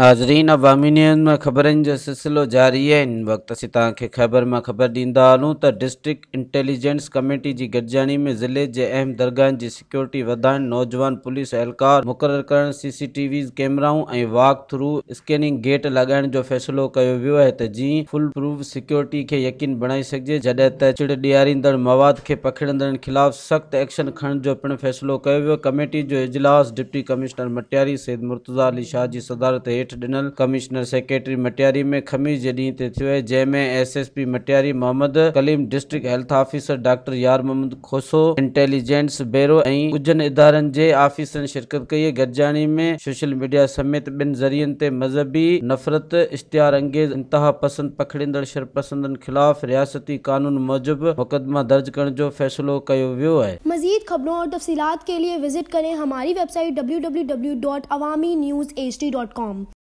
नाजरीन अवामी न्यूज़ में ख़बरनि जो सिलसिलो जारी है इन वक़्त अस तबर में ख़बर दींदा हलूँ तो डिस्ट्रिक्ट इंटेलिजेंस कमेटी की गॾिजाणी में ज़िले जे अहम दरगाह की सिक्योरिटी वधाइण नौजवान पुलिस एहलकार मुकर करणु C C T walk through scanning gate लॻाइण जो फैसलो किया वियो है जी जीअं फुल प्रूफ सिक्योरिटी के यकीन बनाई सघिजे जॾहिं त चिड़ ॾियारींदड़ मवाद के पखिड़ ख़िलाफ़ सख्त एक्शन खणण जो पिणु फ़ैसिलो कमेटी जो इजलास डिप्टी कमिश्नर मटियारी सैद मुर्तज़ा अली शाह की सदारत हेठ डिनल कमिश्नर सेक्रेटरी मटियारी में खमीस जॾहिं ते थियो आहे जंहिंमें S S P Matiari Mohammad Kaleem district health officer doctor Yar Mohammad खोसो intelligence bureau ऐं कुझनि इदारनि जे ऑफिसरनि शिरकत कई गॾिजाणी में सोशल मीडिया समेत ॿिनि ज़रियनि ते मज़हबी नफ़रत इश्तिहार अंगेज़ इंतिहा पसंदि पखड़ींदड़ शरपसंदनि ख़िलाफ़ रियासती कानून मूजिब मुक़दमा दर्ज करण जो फ़ैसिलो कयो वियो आहे मज़ीद ख़बरों और तफ़सीलात के लिए विज़िट करें हमारी website W W W dot Awami news H D dot com